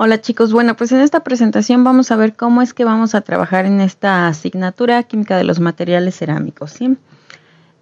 Hola chicos, bueno pues en esta presentación vamos a ver cómo es que vamos a trabajar en esta asignatura química de los materiales cerámicos.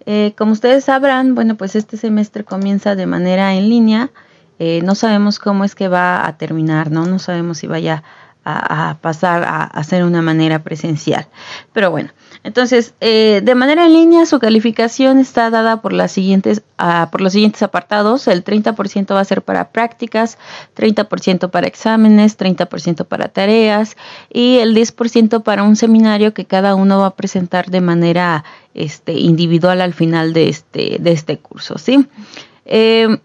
Eh, como ustedes sabrán, bueno pues este semestre comienza de manera en línea, eh, no sabemos cómo es que va a terminar, no, no sabemos si vaya a, a pasar a hacer una manera presencial, pero bueno. Entonces, eh, de manera en línea, su calificación está dada por, las siguientes, ah, por los siguientes apartados. El 30% va a ser para prácticas, 30% para exámenes, 30% para tareas y el 10% para un seminario que cada uno va a presentar de manera este, individual al final de este, de este curso. ¿sí? Eh,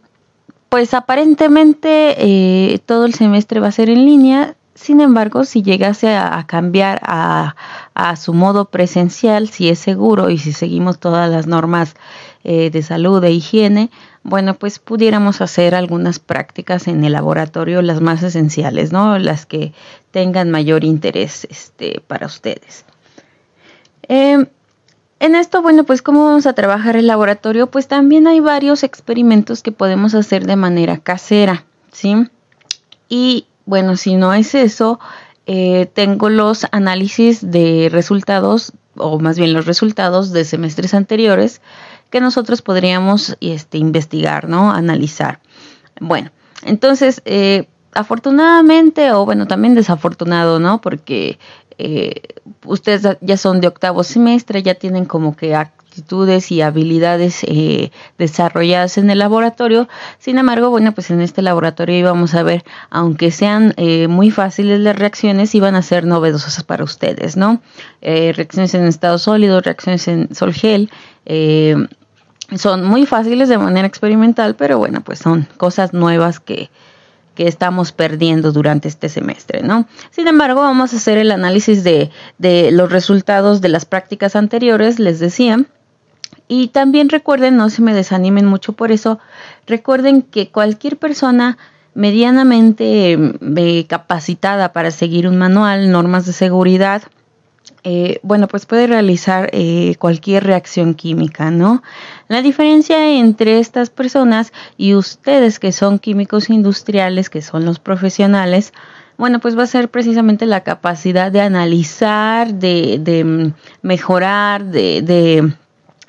pues aparentemente eh, todo el semestre va a ser en línea. Sin embargo, si llegase a cambiar a a su modo presencial, si es seguro y si seguimos todas las normas eh, de salud e higiene, bueno, pues pudiéramos hacer algunas prácticas en el laboratorio, las más esenciales, ¿no? Las que tengan mayor interés este, para ustedes. Em, en esto, bueno, pues cómo vamos a trabajar el laboratorio, pues también hay varios experimentos que podemos hacer de manera casera, ¿sí? Y bueno, si no es eso, eh, tengo los análisis de resultados, o más bien los resultados de semestres anteriores que nosotros podríamos este, investigar, ¿no? Analizar. Bueno, entonces, eh, afortunadamente, o bueno, también desafortunado, ¿no? Porque eh, ustedes ya son de octavo semestre, ya tienen como que actitudes y habilidades eh, desarrolladas en el laboratorio. Sin embargo, bueno, pues en este laboratorio íbamos a ver, aunque sean eh, muy fáciles las reacciones, iban a ser novedosas para ustedes, ¿no? reacciones en estado sólido, reacciones en sol gel. son muy fáciles de manera experimental, pero bueno, pues son cosas nuevas que, que estamos perdiendo durante este semestre, ¿no? Sin embargo, vamos a hacer el análisis de, de los resultados de las prácticas anteriores, les decía. Y también recuerden, no se me desanimen mucho por eso, recuerden que cualquier persona medianamente mm, eh, capacitada para seguir un manual, normas de seguridad, eh, bueno, pues puede realizar eh, cualquier reacción química, ¿no? La diferencia entre estas personas y ustedes que son químicos industriales, que son los profesionales, bueno, pues va a ser precisamente la capacidad de analizar, de, mm, mejorar, de,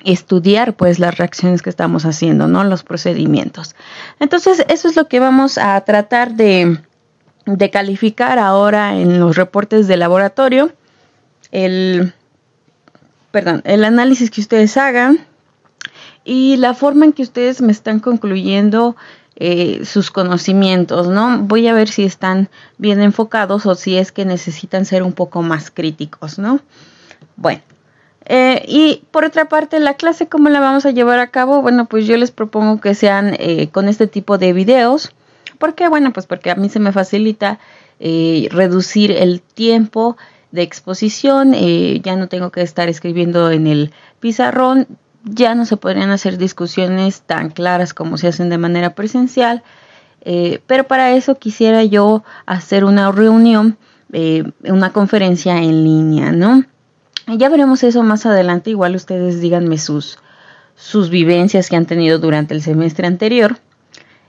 estudiar pues las reacciones que estamos haciendo, ¿no? Los procedimientos. Entonces, eso es lo que vamos a tratar de, de calificar ahora en los reportes de laboratorio el, perdón, el análisis que ustedes hagan y la forma en que ustedes me están concluyendo eh, sus conocimientos, ¿no? Voy a ver si están bien enfocados o si es que necesitan ser un poco más críticos, ¿no? Bueno. Eh, y por otra parte, la clase, ¿cómo la vamos a llevar a cabo? Bueno, pues yo les propongo que sean eh, con este tipo de videos. ¿Por qué? Bueno, pues porque a mí se me facilita reducir el tiempo de exposición, eh, ya no tengo que estar escribiendo en el pizarrón, ya no se podrían hacer discusiones tan claras como se hacen de manera presencial, eh, pero para eso quisiera yo hacer una reunión, eh, una conferencia en línea, ¿no? Ya veremos eso más adelante, igual ustedes díganme sus, sus vivencias que han tenido durante el semestre anterior.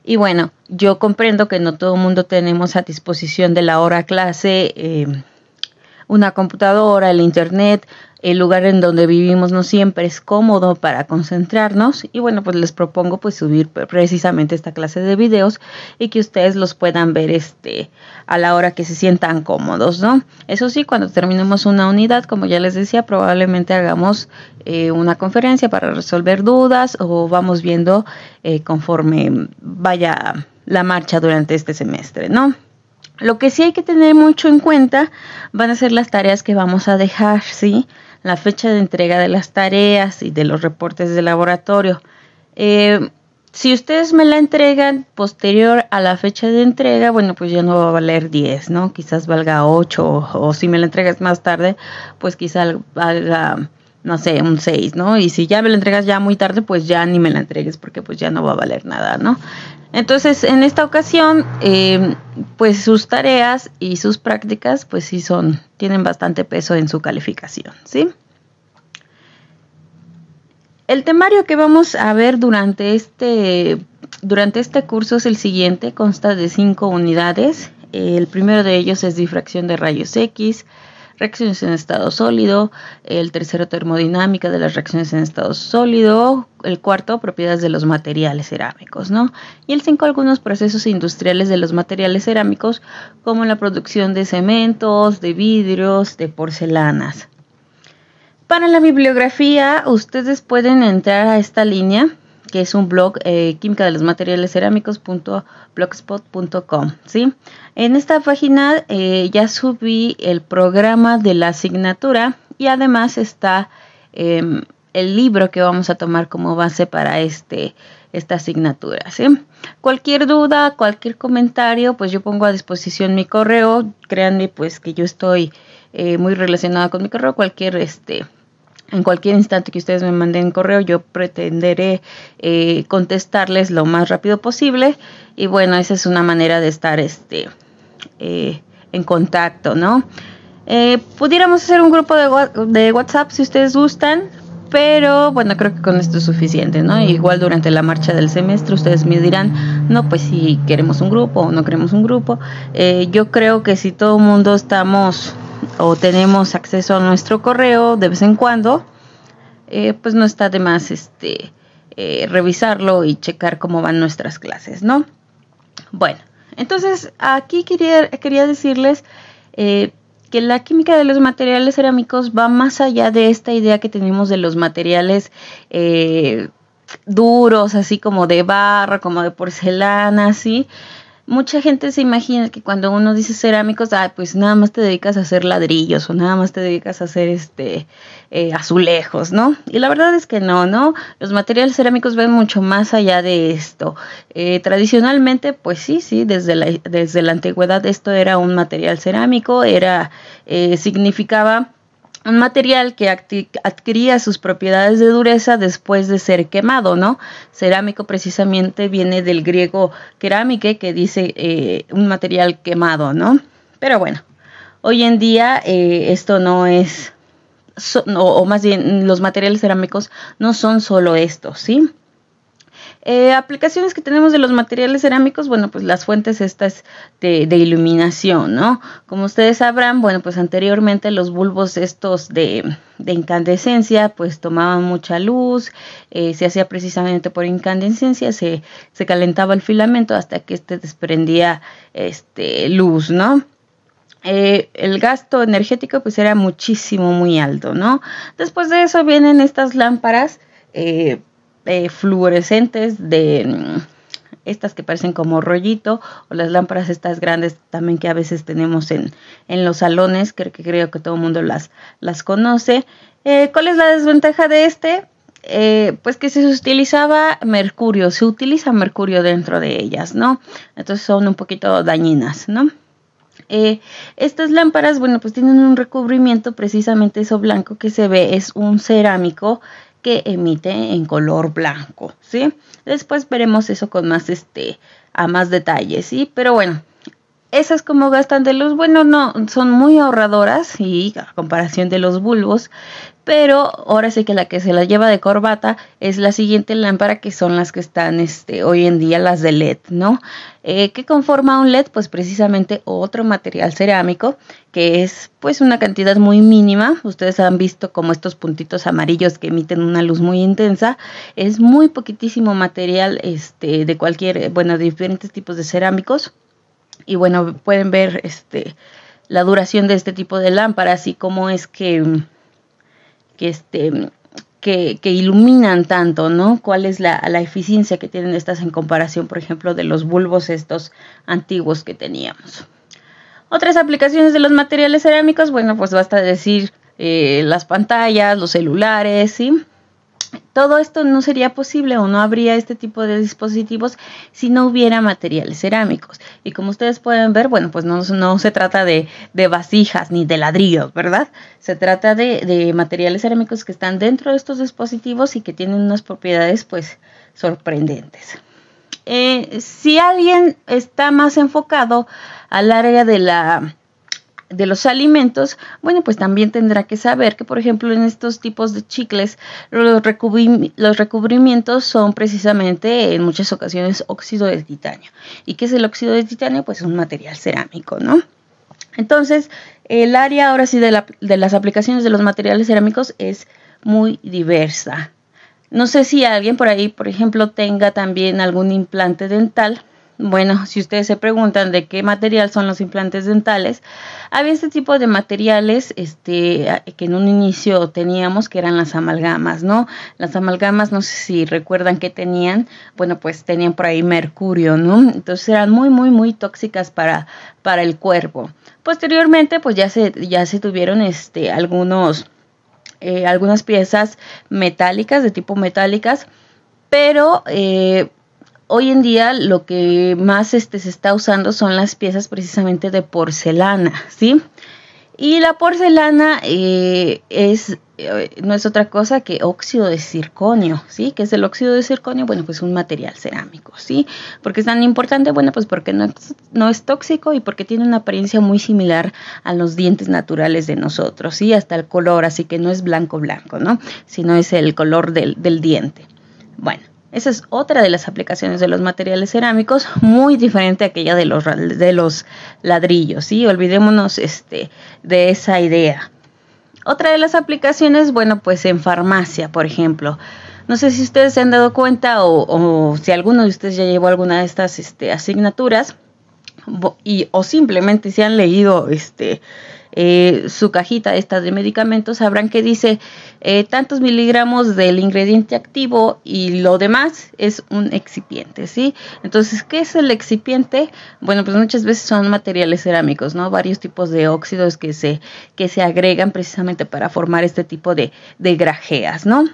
Y bueno, yo comprendo que no todo el mundo tenemos a disposición de la hora clase una computadora, el internet, el lugar en donde vivimos no siempre es cómodo para concentrarnos y bueno, pues les propongo pues subir precisamente esta clase de videos y que ustedes los puedan ver este a la hora que se sientan cómodos, ¿no? Eso sí, cuando terminemos una unidad, como ya les decía, probablemente hagamos eh, una conferencia para resolver dudas o vamos viendo eh, conforme vaya la marcha durante este semestre, ¿no? Lo que sí hay que tener mucho en cuenta van a ser las tareas que vamos a dejar, ¿sí? La fecha de entrega de las tareas y de los reportes de laboratorio. Eh, si ustedes me la entregan posterior a la fecha de entrega, bueno, pues ya no va a valer 10, ¿no? Quizás valga 8 o, o si me la entregas más tarde, pues quizás valga no sé, un 6, ¿no? Y si ya me lo entregas ya muy tarde, pues ya ni me la entregues porque pues ya no va a valer nada, ¿no? Entonces, en esta ocasión, eh, pues sus tareas y sus prácticas, pues sí son, tienen bastante peso en su calificación, ¿sí? El temario que vamos a ver durante este, durante este curso es el siguiente, consta de cinco unidades. El primero de ellos es difracción de rayos X, reacciones en estado sólido, el tercero termodinámica de las reacciones en estado sólido, el cuarto propiedades de los materiales cerámicos, ¿no? Y el cinco algunos procesos industriales de los materiales cerámicos como la producción de cementos, de vidrios, de porcelanas. Para la bibliografía, ustedes pueden entrar a esta línea que es un blog eh, química de los materiales cerámicos.blogspot.com. En esta página eh, ya subí el programa de la asignatura y además está em, el libro que vamos a tomar como base para este, esta asignatura. ¿sí? Cualquier duda, cualquier comentario, pues yo pongo a disposición mi correo. Créanme pues que yo estoy eh, muy relacionada con mi correo. Cualquier este, en cualquier instante que ustedes me manden correo, yo pretenderé eh, contestarles lo más rápido posible. Y bueno, esa es una manera de estar este, eh, en contacto, ¿no? Eh, pudiéramos hacer un grupo de, de, WhatsApp si ustedes gustan, pero bueno, creo que con esto es suficiente, ¿no? Igual durante la marcha del semestre ustedes me dirán, no, pues si queremos un grupo o no queremos un grupo. yo creo que si todo el mundo estamos o tenemos acceso a nuestro correo de vez en cuando, eh, pues no está de más este, eh, revisarlo y checar cómo van nuestras clases, ¿no? Bueno, entonces aquí quería, decirles eh, que la química de los materiales cerámicos va más allá de esta idea que tenemos de los materiales duros, así como de barra, como de porcelana, así mucha gente se imagina que cuando uno dice cerámicos, pues nada más te dedicas a hacer ladrillos o nada más te dedicas a hacer este eh, azulejos, ¿no? Y la verdad es que no, ¿no? Los materiales cerámicos ven mucho más allá de esto. Eh, tradicionalmente, pues sí, sí, desde la, desde la antigüedad esto era un material cerámico, era, eh, significaba un material que adquiría sus propiedades de dureza después de ser quemado, ¿no? Cerámico precisamente viene del griego kerámike, que dice eh, un material quemado, ¿no? Pero bueno, hoy en día eh, esto no es, o más bien los materiales cerámicos no son solo estos, ¿sí? Eh, aplicaciones que tenemos de los materiales cerámicos, bueno, pues las fuentes estas de, iluminación, ¿no? Como ustedes sabrán, bueno, pues anteriormente los bulbos estos de, incandescencia, pues tomaban mucha luz, eh, se hacía precisamente por incandescencia, se, calentaba el filamento hasta que este desprendía este, luz, ¿no? Eh, el gasto energético pues era muchísimo, muy alto, ¿no? Después de eso vienen estas lámparas eh, fluorescentes de mm, estas que parecen como rollito o las lámparas estas grandes también que a veces tenemos en, en los salones creo que creo que todo el mundo las, las conoce eh, cuál es la desventaja de este eh, pues que se utilizaba mercurio se utiliza mercurio dentro de ellas no entonces son un poquito dañinas no estas lámparas, bueno, pues tienen un recubrimiento precisamente eso blanco que se ve, es un cerámico que emite en color blanco, ¿sí? Después veremos eso con más, este, a más detalles, ¿sí? Pero bueno, esas como gastan de luz, bueno, no, son muy ahorradoras y a comparación de los bulbos, pero ahora sí que la que se la lleva de corbata es la siguiente lámpara que son las que están este, hoy en día las de LED, ¿no? Eh, que ¿Qué conforma un LED? Pues precisamente otro material cerámico que es pues una cantidad muy mínima. Ustedes han visto como estos puntitos amarillos que emiten una luz muy intensa. Es muy poquitísimo material este, de cualquier, bueno, de diferentes tipos de cerámicos. Y bueno, pueden ver este, la duración de este tipo de lámparas y cómo es este, que, que, iluminan tanto, ¿no? ¿Cuál es la, la eficiencia que tienen estas en comparación, por ejemplo, de los bulbos estos antiguos que teníamos? Otras aplicaciones de los materiales cerámicos, bueno, pues basta decir eh, las pantallas, los celulares, ¿sí? Todo esto no sería posible o no habría este tipo de dispositivos si no hubiera materiales cerámicos. Y como ustedes pueden ver, bueno, pues no, se trata de, vasijas ni de ladrillos, ¿verdad? Se trata de, materiales cerámicos que están dentro de estos dispositivos y que tienen unas propiedades pues sorprendentes. Eh, si alguien está más enfocado al área de la de los alimentos, bueno, pues también tendrá que saber que, por ejemplo, en estos tipos de chicles, los, recubrimientos son precisamente en muchas ocasiones óxido de titanio. ¿Y qué es el óxido de titanio? Pues es un material cerámico, ¿no? Entonces, el área ahora sí de, de las aplicaciones de los materiales cerámicos es muy diversa. No sé si alguien por ahí, por ejemplo, tenga también algún implante dental bueno, si ustedes se preguntan de qué material son los implantes dentales, había este tipo de materiales este, que en un inicio teníamos, que eran las amalgamas, ¿no? Las amalgamas, no sé si recuerdan qué tenían, bueno, pues tenían por ahí mercurio, ¿no? Entonces eran muy, muy, muy tóxicas para, para el cuerpo. Posteriormente, pues ya se, ya se tuvieron este, algunos, eh, algunas piezas metálicas, de tipo metálicas, pero... Eh, hoy en día lo que más este, se está usando son las piezas precisamente de porcelana, ¿sí? Y la porcelana eh, es, eh, no es otra cosa que óxido de circonio, ¿sí? ¿Qué es el óxido de circonio? Bueno, pues un material cerámico, ¿sí? ¿Por qué es tan importante? Bueno, pues porque no es, tóxico y porque tiene una apariencia muy similar a los dientes naturales de nosotros, ¿sí? Hasta el color, así que no es blanco blanco, ¿no? Sino es el color del diente. Bueno, esa es otra de las aplicaciones de los materiales cerámicos, muy diferente a aquella de los, de los ladrillos, ¿sí? Olvidémonos este, de esa idea. Otra de las aplicaciones, bueno, pues en farmacia, por ejemplo. No sé si ustedes se han dado cuenta o, si alguno de ustedes ya llevó alguna de estas este, asignaturas y, o simplemente si han leído este, eh, su cajita esta de medicamentos, sabrán que dice eh, tantos miligramos del ingrediente activo y lo demás es un excipiente, ¿sí? Entonces, ¿qué es el excipiente? Bueno, pues muchas veces son materiales cerámicos, ¿no? Varios tipos de óxidos que se, que se agregan precisamente para formar este tipo de, de grajeas, ¿no?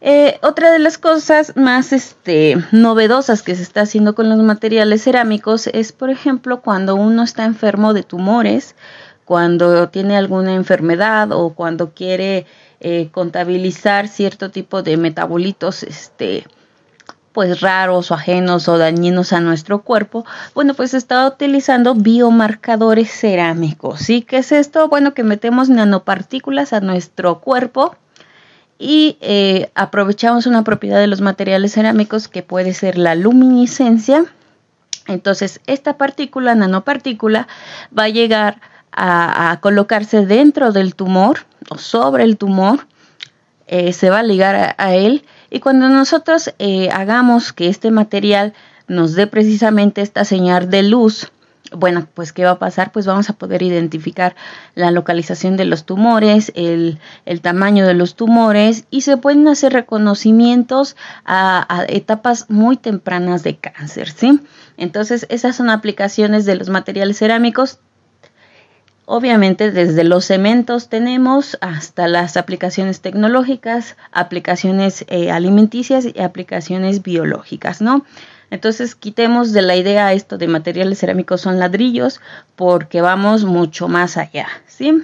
Eh, otra de las cosas más este, novedosas que se está haciendo con los materiales cerámicos es, por ejemplo, cuando uno está enfermo de tumores, cuando tiene alguna enfermedad o cuando quiere eh, contabilizar cierto tipo de metabolitos este, pues raros o ajenos o dañinos a nuestro cuerpo, bueno, pues está utilizando biomarcadores cerámicos. ¿Sí? ¿Qué es esto? Bueno, que metemos nanopartículas a nuestro cuerpo y eh, aprovechamos una propiedad de los materiales cerámicos que puede ser la luminiscencia. Entonces esta partícula, nanopartícula, va a llegar a, colocarse dentro del tumor o sobre el tumor, eh, se va a ligar a, él y cuando nosotros eh, hagamos que este material nos dé precisamente esta señal de luz bueno, pues ¿qué va a pasar? Pues vamos a poder identificar la localización de los tumores, el, tamaño de los tumores y se pueden hacer reconocimientos a, etapas muy tempranas de cáncer, ¿sí? Entonces, esas son aplicaciones de los materiales cerámicos. Obviamente, desde los cementos tenemos hasta las aplicaciones tecnológicas, aplicaciones eh, alimenticias y aplicaciones biológicas, ¿no? Entonces quitemos de la idea esto de materiales cerámicos son ladrillos porque vamos mucho más allá, ¿sí?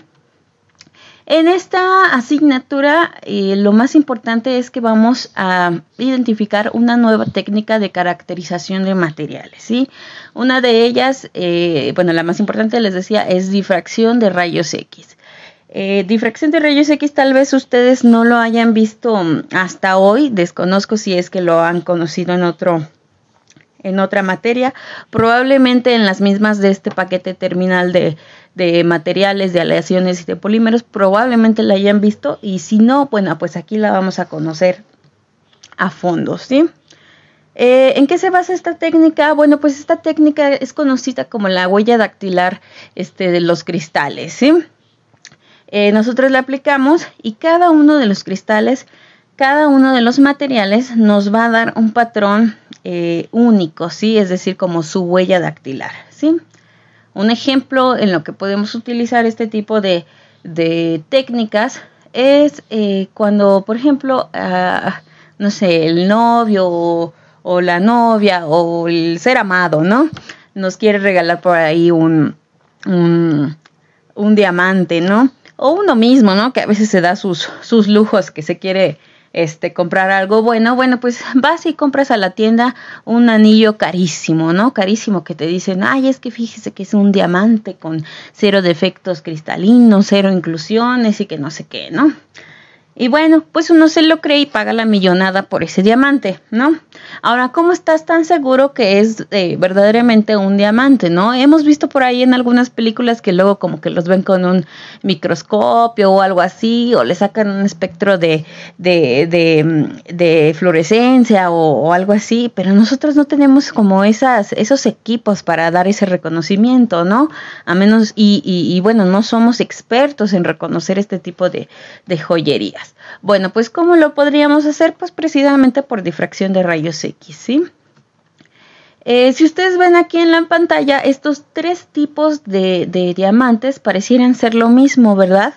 En esta asignatura eh, lo más importante es que vamos a identificar una nueva técnica de caracterización de materiales. ¿sí? Una de ellas, eh, bueno, la más importante les decía, es difracción de rayos X. Eh, difracción de rayos X tal vez ustedes no lo hayan visto hasta hoy, desconozco si es que lo han conocido en otro en otra materia, probablemente en las mismas de este paquete terminal de, materiales, de aleaciones y de polímeros, probablemente la hayan visto y si no, bueno, pues aquí la vamos a conocer a fondo, ¿sí? Eh, ¿En qué se basa esta técnica? Bueno, pues esta técnica es conocida como la huella dactilar este, de los cristales, ¿sí? Eh, nosotros la aplicamos y cada uno de los cristales cada uno de los materiales nos va a dar un patrón eh, único, ¿sí? es decir, como su huella dactilar. ¿sí? Un ejemplo en lo que podemos utilizar este tipo de, técnicas es eh, cuando, por ejemplo, no sé, el novio o, la novia o el ser amado, ¿no? Nos quiere regalar por ahí un, un, un diamante, ¿no? O uno mismo, ¿no? Que a veces se da sus, sus lujos que se quiere este, comprar algo bueno, bueno, pues vas y compras a la tienda un anillo carísimo, ¿no? Carísimo que te dicen, ay, es que fíjese que es un diamante con cero defectos cristalinos, cero inclusiones y que no sé qué, ¿no? Y bueno, pues uno se lo cree y paga la millonada por ese diamante, ¿no? Ahora, ¿cómo estás tan seguro que es eh, verdaderamente un diamante, no? Hemos visto por ahí en algunas películas que luego como que los ven con un microscopio o algo así, o le sacan un espectro de, de, mm, fluorescencia o, algo así, pero nosotros no tenemos como esas, esos equipos para dar ese reconocimiento, ¿no? A menos, y, y bueno, no somos expertos en reconocer este tipo de joyería. Bueno, pues ¿cómo lo podríamos hacer? Pues precisamente por difracción de rayos X, ¿sí? Eh, si ustedes ven aquí en la pantalla, estos tres tipos de, diamantes parecieran ser lo mismo, ¿verdad?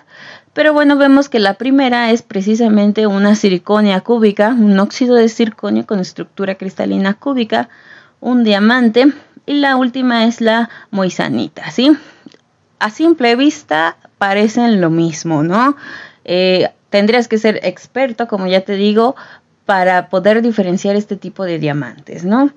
Pero bueno, vemos que la primera es precisamente una circonia cúbica, un óxido de circonio con estructura cristalina cúbica, un diamante y la última es la moisanita, ¿sí? A simple vista parecen lo mismo, ¿no? Eh, tendrías que ser experto, como ya te digo, para poder diferenciar este tipo de diamantes, ¿no?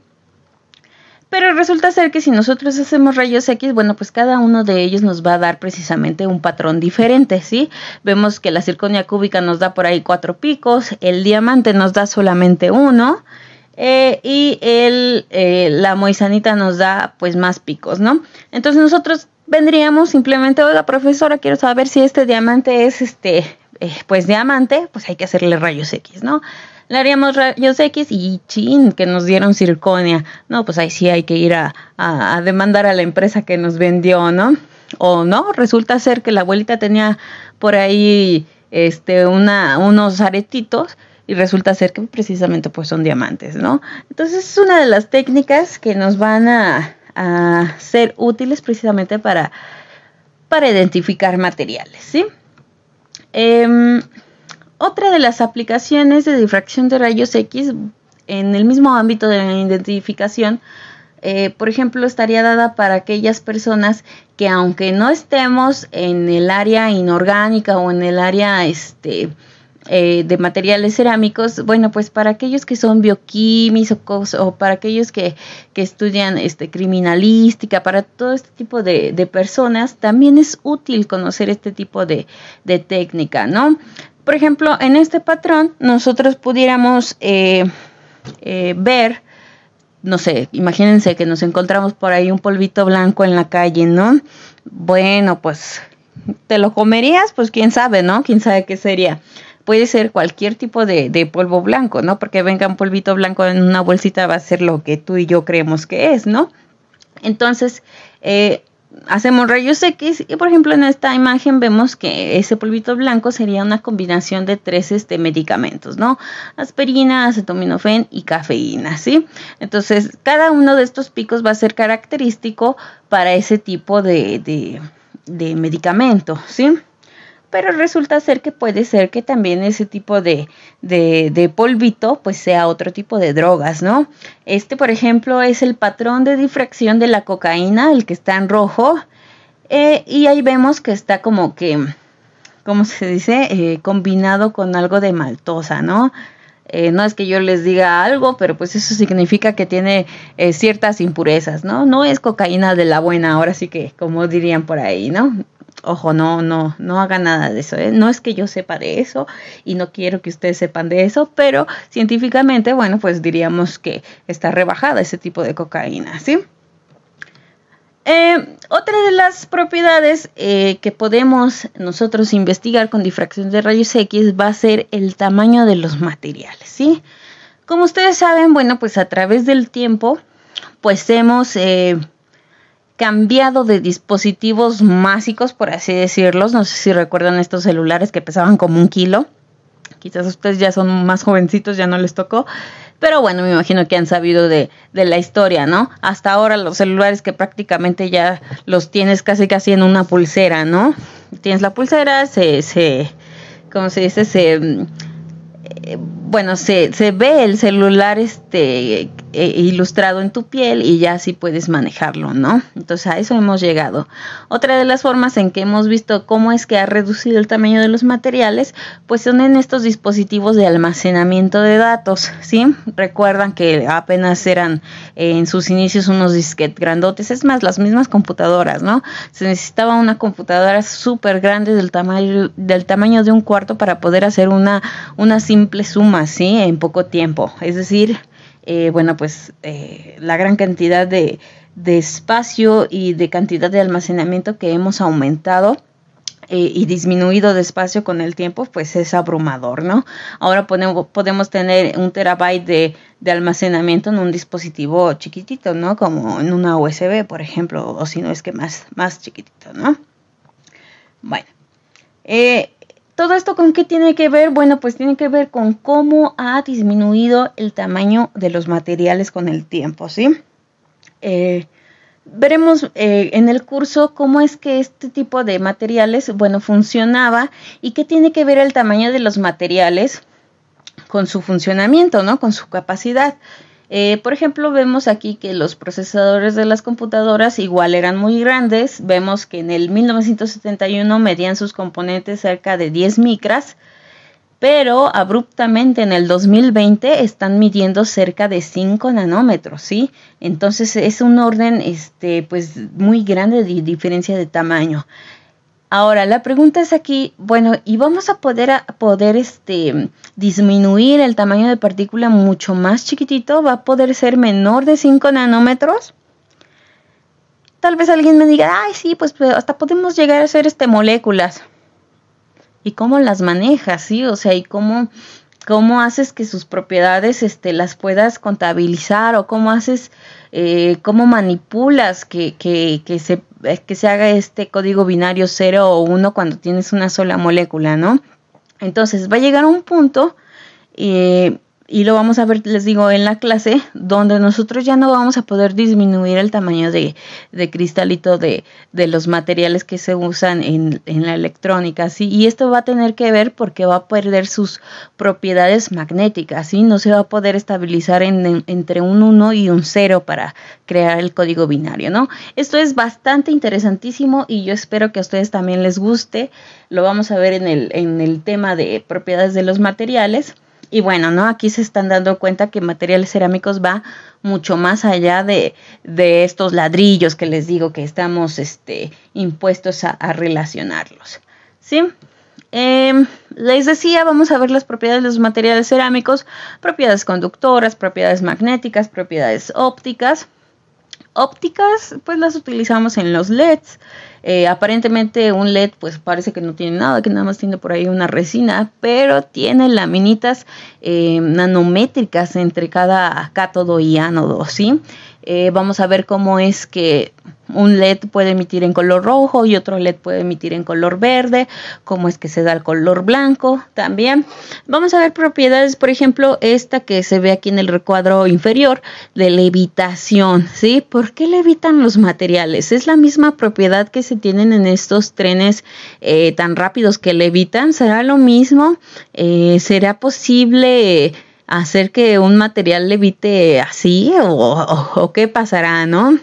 Pero resulta ser que si nosotros hacemos rayos X, bueno, pues cada uno de ellos nos va a dar precisamente un patrón diferente, ¿sí? Vemos que la circonia cúbica nos da por ahí cuatro picos, el diamante nos da solamente uno eh, y el, eh, la moisanita nos da pues más picos, ¿no? Entonces nosotros vendríamos simplemente, oiga profesora, quiero saber si este diamante es este eh, pues diamante, pues hay que hacerle rayos X, ¿no? Le haríamos rayos X y chin, que nos dieron circonia. No, pues ahí sí hay que ir a, demandar a la empresa que nos vendió, ¿no? O no, resulta ser que la abuelita tenía por ahí este, una, unos aretitos y resulta ser que precisamente pues son diamantes, ¿no? Entonces es una de las técnicas que nos van a, a ser útiles precisamente para, para identificar materiales, ¿sí? Em, otra de las aplicaciones de difracción de rayos X en el mismo ámbito de la identificación, eh, por ejemplo, estaría dada para aquellas personas que aunque no estemos en el área inorgánica o en el área este, eh, de materiales cerámicos, bueno, pues para aquellos que son bioquímicos o, para aquellos que, estudian este, criminalística, para todo este tipo de, personas, también es útil conocer este tipo de, técnica, ¿no? Por ejemplo, en este patrón nosotros pudiéramos eh, eh, ver, no sé, imagínense que nos encontramos por ahí un polvito blanco en la calle, ¿no? Bueno, pues, ¿te lo comerías? Pues quién sabe, ¿no? ¿Quién sabe qué sería? puede ser cualquier tipo de, polvo blanco, ¿no? Porque venga un polvito blanco en una bolsita va a ser lo que tú y yo creemos que es, ¿no? Entonces, eh, hacemos rayos X y por ejemplo en esta imagen vemos que ese polvito blanco sería una combinación de tres este, medicamentos, ¿no? Aspirina, acetaminofén y cafeína, ¿sí? Entonces cada uno de estos picos va a ser característico para ese tipo de, de medicamento, ¿sí? pero resulta ser que puede ser que también ese tipo de, de, polvito pues sea otro tipo de drogas, ¿no? Este, por ejemplo, es el patrón de difracción de la cocaína, el que está en rojo, eh, y ahí vemos que está como que, ¿cómo se dice? Eh, combinado con algo de maltosa, ¿no? Eh, no es que yo les diga algo, pero pues eso significa que tiene ciertas impurezas, ¿no? No es cocaína de la buena, ahora sí que, como dirían por ahí, ¿no? ojo, no, no, no haga nada de eso. ¿eh? No es que yo sepa de eso y no quiero que ustedes sepan de eso, pero científicamente, bueno, pues diríamos que está rebajada ese tipo de cocaína, ¿sí? Eh, otra de las propiedades eh, que podemos nosotros investigar con difracción de rayos X va a ser el tamaño de los materiales, ¿sí? Como ustedes saben, bueno, pues a través del tiempo, pues hemos cambiado de dispositivos másicos, por así decirlos. No sé si recuerdan estos celulares que pesaban como un kilo. Quizás ustedes ya son más jovencitos, ya no les tocó. Pero bueno, me imagino que han sabido de, de, la historia, ¿no? Hasta ahora los celulares que prácticamente ya los tienes casi casi en una pulsera, ¿no? Tienes la pulsera, se, se ¿cómo se dice? Se eh, bueno, se, ve el celular este, eh, ilustrado en tu piel y ya así puedes manejarlo, ¿no? Entonces a eso hemos llegado. Otra de las formas en que hemos visto cómo es que ha reducido el tamaño de los materiales, pues son en estos dispositivos de almacenamiento de datos, ¿sí? Recuerdan que apenas eran eh, en sus inicios unos disquetes grandotes, es más, las mismas computadoras, ¿no? Se necesitaba una computadora súper grande del tamaño, del tamaño de un cuarto para poder hacer una, una simple suma, ¿sí? En poco tiempo. Es decir, eh, bueno, pues eh, la gran cantidad de, espacio y de cantidad de almacenamiento que hemos aumentado eh, y disminuido de espacio con el tiempo, pues es abrumador, ¿no? Ahora podemos, podemos tener un terabyte de, almacenamiento en un dispositivo chiquitito, ¿no? Como en una USB, por ejemplo, o si no es que más, más chiquitito, ¿no? Bueno, ¿Todo esto con qué tiene que ver? Bueno, pues tiene que ver con cómo ha disminuido el tamaño de los materiales con el tiempo, ¿sí? Eh, veremos eh, en el curso cómo es que este tipo de materiales, bueno, funcionaba y qué tiene que ver el tamaño de los materiales con su funcionamiento, ¿no? Con su capacidad. Eh, por ejemplo, vemos aquí que los procesadores de las computadoras igual eran muy grandes. Vemos que en el 1971 medían sus componentes cerca de 10 micras, pero abruptamente en el 2020 están midiendo cerca de 5 nanómetros, ¿sí? Entonces es un orden este, pues, muy grande de diferencia de tamaño. Ahora, la pregunta es aquí, bueno, ¿y vamos a poder, poder este, disminuir el tamaño de partícula mucho más chiquitito? ¿Va a poder ser menor de 5 nanómetros? Tal vez alguien me diga, ay, sí, pues hasta podemos llegar a ser este, moléculas. ¿Y cómo las manejas? ¿Sí? O sea, ¿y cómo cómo haces que sus propiedades este, las puedas contabilizar o cómo haces, eh, cómo manipulas que, que, que, se, eh, que se haga este código binario 0 o 1 cuando tienes una sola molécula, ¿no? Entonces va a llegar un punto eh, y lo vamos a ver, les digo, en la clase, donde nosotros ya no vamos a poder disminuir el tamaño de, cristalito de, los materiales que se usan en, la electrónica, ¿sí? Y esto va a tener que ver porque va a perder sus propiedades magnéticas, ¿sí? No se va a poder estabilizar en, entre un 1 y un 0 para crear el código binario, ¿no? Esto es bastante interesantísimo y yo espero que a ustedes también les guste. Lo vamos a ver en el, en el tema de propiedades de los materiales. Y bueno, ¿no? Aquí se están dando cuenta que materiales cerámicos va mucho más allá de, estos ladrillos que les digo que estamos este, impuestos a, relacionarlos. ¿Sí? Em, les decía, vamos a ver las propiedades de los materiales cerámicos, propiedades conductoras, propiedades magnéticas, propiedades ópticas ópticas, pues las utilizamos en los LEDs. Eh, aparentemente un LED pues parece que no tiene nada, que nada más tiene por ahí una resina, pero tiene laminitas eh, nanométricas entre cada cátodo y ánodo, ¿sí? Eh, vamos a ver cómo es que un LED puede emitir en color rojo y otro LED puede emitir en color verde, cómo es que se da el color blanco también. Vamos a ver propiedades, por ejemplo, esta que se ve aquí en el recuadro inferior de levitación, ¿sí? ¿Por qué levitan los materiales? Es la misma propiedad que se tienen en estos trenes eh, tan rápidos que levitan, ¿será lo mismo? Eh, ¿Será posible hacer que un material levite así o, qué pasará, ¿no?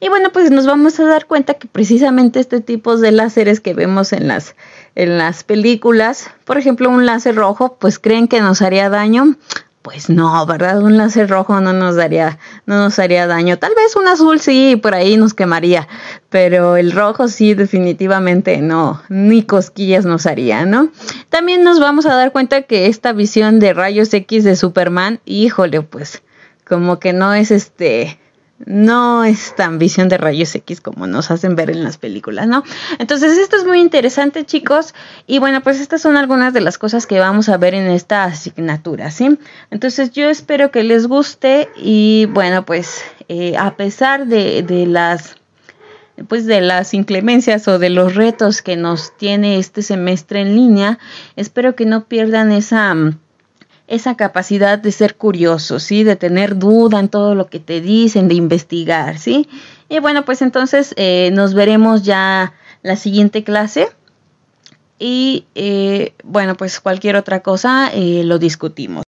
Y bueno, pues nos vamos a dar cuenta que precisamente este tipo de láseres que vemos en las, en las películas, por ejemplo, un láser rojo, pues creen que nos haría daño pues no, ¿verdad? Un láser rojo no nos daría, no nos haría daño. Tal vez un azul sí, por ahí nos quemaría, pero el rojo sí, definitivamente no, ni cosquillas nos haría, ¿no? También nos vamos a dar cuenta que esta visión de rayos X de Superman, híjole, pues como que no es este, no es tan visión de rayos X como nos hacen ver en las películas, ¿no? Entonces esto es muy interesante, chicos. Y bueno, pues estas son algunas de las cosas que vamos a ver en esta asignatura, ¿sí? Entonces yo espero que les guste y bueno, pues eh, a pesar de, de las pues de las inclemencias o de los retos que nos tiene este semestre en línea, espero que no pierdan esa esa capacidad de ser curioso, ¿sí? De tener duda en todo lo que te dicen, de investigar, ¿sí? Y bueno, pues entonces eh, nos veremos ya la siguiente clase. Y eh, bueno, pues cualquier otra cosa eh, lo discutimos.